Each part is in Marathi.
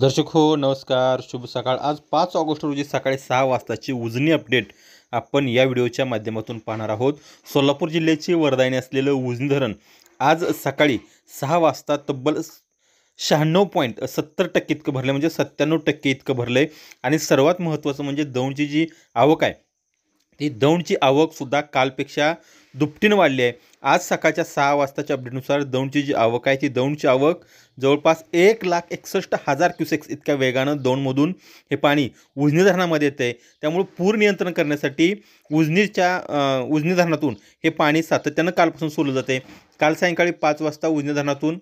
दर्शक हो नमस्कार शुभ सकाळ आज पाच ऑगस्ट रोजी सकाळी सहा वाजताची उजनी अपडेट आपण या व्हिडिओच्या माध्यमातून पाहणार आहोत सोलापूर जिल्ह्याचे वरदायने असलेलं उजनी धरण आज सकाळी सहा वाजता तब्बल शहाण्णव पॉईंट सत्तर टक्के इतकं भरलं म्हणजे सत्त्याण्णव टक्के इतकं भरलं आहे आणि सर्वात महत्त्वाचं म्हणजे दौंडची जी आवक आहे ती दौंडची आवकसुद्धा कालपेक्षा दुपटीनं वाढली आहे आज सकाळच्या सहा वाजताच्या अपडेटनुसार दौंडची जी आवक आहे ती दौंडची आवक जवळपास एक लाख एकसष्ट हजार क्युसेक्स इतक्या वेगानं दौंडमधून हे पाणी उजनी धरणामध्ये येतं आहे त्यामुळे पूर नियंत्रण करण्यासाठी उजनीच्या उजनी धरणातून हे पाणी सातत्यानं कालपासून सोडलं जाते काल सायंकाळी पाच वाजता उजनी धरणातून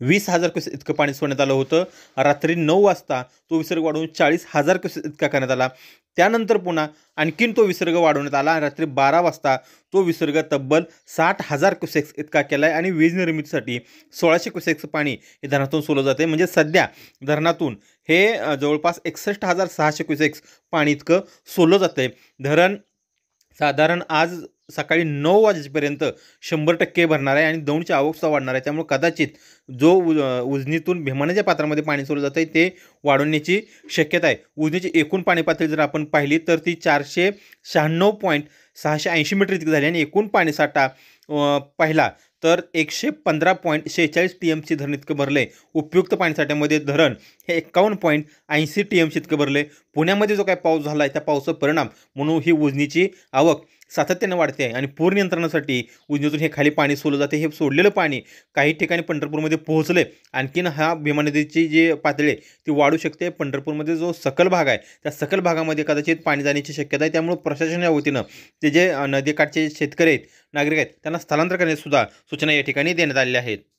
वीस हजार क्युसेस इतकं पाणी सोडण्यात आलं होतं रात्री नऊ वाजता तो विसर्ग वाढवून चाळीस हजार क्युसेस इतका करण्यात आला त्यानंतर पुन्हा आणखीन तो विसर्ग वाढवण्यात आला रात्री बारा वाजता तो विसर्ग तब्बल साठ हजार क्युसेक्स इतका केला आहे आणि वीज निर्मितीसाठी सोळाशे क्युसेक्स पाणी हे धरणातून सोलं जाते म्हणजे सध्या धरणातून हे जवळपास एकसष्ट हजार सहाशे क्युसेक्स पाणी इतकं सोलं जातं आहे धरण साधारण आज सकाळी नऊ वाजेपर्यंत शंभर टक्के भरणार आहे आणि दौंडची आवकसुद्धा वाढणार आहे त्यामुळे कदाचित जो उजनीतून भीमानाच्या पात्रामध्ये पाणी सोडलं जातं आहे ते वाढवण्याची शक्यता आहे उजनीची एकूण पाणी पातळी जर आपण पाहिली तर ती चारशे शहाण्णव पॉईंट सहाशे ऐंशी मीटर इतकी झाली आणि एकूण पाणीसाठा पाहिला तर एकशे पंधरा पॉईंट शेहेचाळीस टी एम सी धरण इतकं भरले उपयुक्त पाणीसाठ्यामध्ये धरण हे एक्कावन्न पॉईंट ऐंशी टी एम सी इतकं भरले पुण्यामध्ये जो काही पाऊस झाला आहे त्या पावसाचा परिणाम म्हणून ही उजनीची आवक सातत्यानं वाढते आहे आणि पूर नियंत्रणासाठी उजनीतून हे खाली पाणी सोडलं जाते हे सोडलेलं पाणी काही ठिकाणी पंढरपूरमध्ये पोहोचलं आहे आणखीन हा भीमा नदीची जी पातळी आहे ती वाढू शकते पंढरपूरमध्ये जो सकल भाग आहे त्या सकल भागामध्ये कदाचित पाणी जाण्याची शक्यता आहे त्यामुळे प्रशासनाच्या वतीनं ते जे नदीकाठचे शेतकरी आहेत नागरिक आहेत त्यांना स्थलांतर करण्यासुद्धा सूचना या ठिकाणी देण्यात आलेल्या आहेत